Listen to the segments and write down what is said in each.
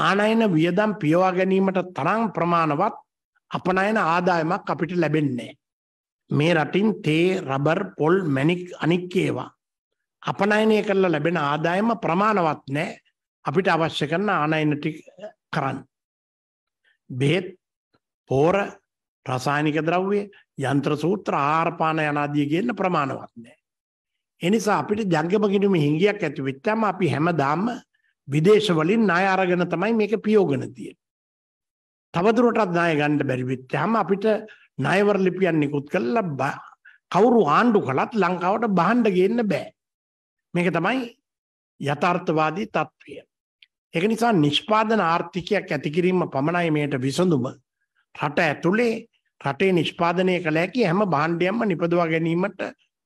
ආනයන වියදම් පියවා ගැනීමට තරම් ප්‍රමාණවත් අපනයන ආදායමක් අපිට ලැබෙන්නේ මේ රටින් තේ රබර් පොල් මැණික් අනික් ඒවා අපනයනය කරලා ලැබෙන ආදායම ප්‍රමාණවත් නැහැ අපිට අවශ්‍ය කරන ආනයන ටික කරන්න. බෙහෙත් පෝර රසායනික ද්‍රව්‍ය යන්ත්‍ර සූත්‍ර ආහාර පාන යනාදී කියන ප්‍රමාණවත් නැහැ. ඒ නිසා අපිට ජංගම ගිණුමේ හිඟියක් ඇති වෙච්චාම අපි හැමදාම විදේශ වලින් ණය අරගෙන තමයි මේක පියෝගන තියෙන්නේ. තවදුරටත් ණය ගන්න බැරි වෙච්චාම අපිට ණයවර ලිපියක් නිකුත් කරලා කවුරු ආණ්ඩු කළත් ලංකාවට බහන්න ගේන්න බෑ. මේක තමයි යථාර්ථවාදී తත්වය. ඒක නිසා නිෂ්පාදන ආර්ථිකයක් ඇති කිරීම පමණයි මේට විසඳුම. රට ඇතුලේ රටේ නිෂ්පාදනය කළ හැකි හැම භාණ්ඩයක්ම නිපදවා ගැනීමට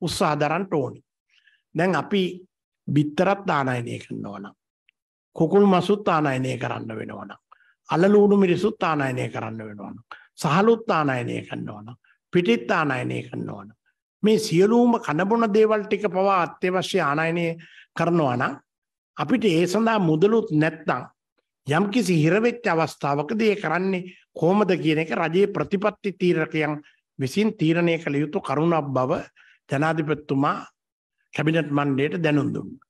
උත්සාහ දරන්න ඕනි. දැන් අපි බිත්තරත් දානයනය කරනවා නම් කුකුල් මසුත් ආනයනය කරන්න වෙනවනම් අලලූණු මිරිසුත් ආනයනය කරන්න වෙනවනම් සහලුත් ආනයනය කරනවනම් පිටිත් ආනයනය කරනවනම් මේ සියලුම කනබොන දේවල් ටික පවා අත්‍යවශ්‍ය ආනයනය කරනවා නම් අපිට ඒ සඳහා මුදලුත් නැත්නම් යම්කිසි හිරවෙච්ච අවස්ථාවකදී ඒ කරන්නේ කොහොමද කියන එක රජයේ ප්‍රතිපත්ති තීරකයන් විසින් තීරණය කළ යුතු කරුණක් බව ජනාධිපතිතුමා කැබිනට් මණ්ඩලයට දැනුම් දුන්නා.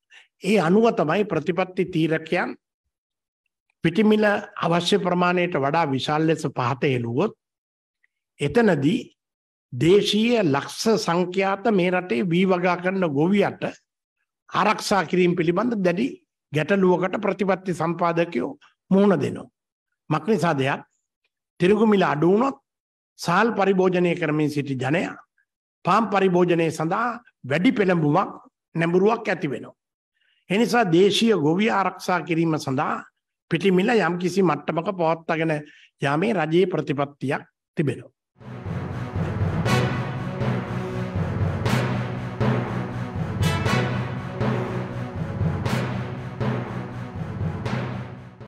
ඒ අනුව තමයි ප්‍රතිපත්ති තීරකයන් පිටිමිල අවශ්‍ය ප්‍රමාණයට වඩා විශාල ලෙස පහත එළුවොත් එතනදී දේශීය ලක්ෂ සංඛ්‍යාත මේ රටේ වීවගා කරන ගොවියට ආරක්ෂා කිරීම පිළිබඳ දැඩි ගැටලුවකට ප්‍රතිපත්ති සම්පාදකයෝ මුහුණ දෙනවා. මක් නිසා දෙයක් තිරිගුමිල අඩු වුණොත් සාල් පරිභෝජනය කරමින් සිටි ජනයා පාම් පරිභෝජනය සඳහා වැඩි පෙළඹුමක් නැඹුරුවක් ඇති වෙනවා. එනිසා දේශීය ගොවි ආරක්ෂා කිරීම සඳහා පිටිමිල යම්කිසි මට්ටමක පවත්වාගෙන යාමේ රජයේ ප්‍රතිපත්තියක් තිබෙනවා.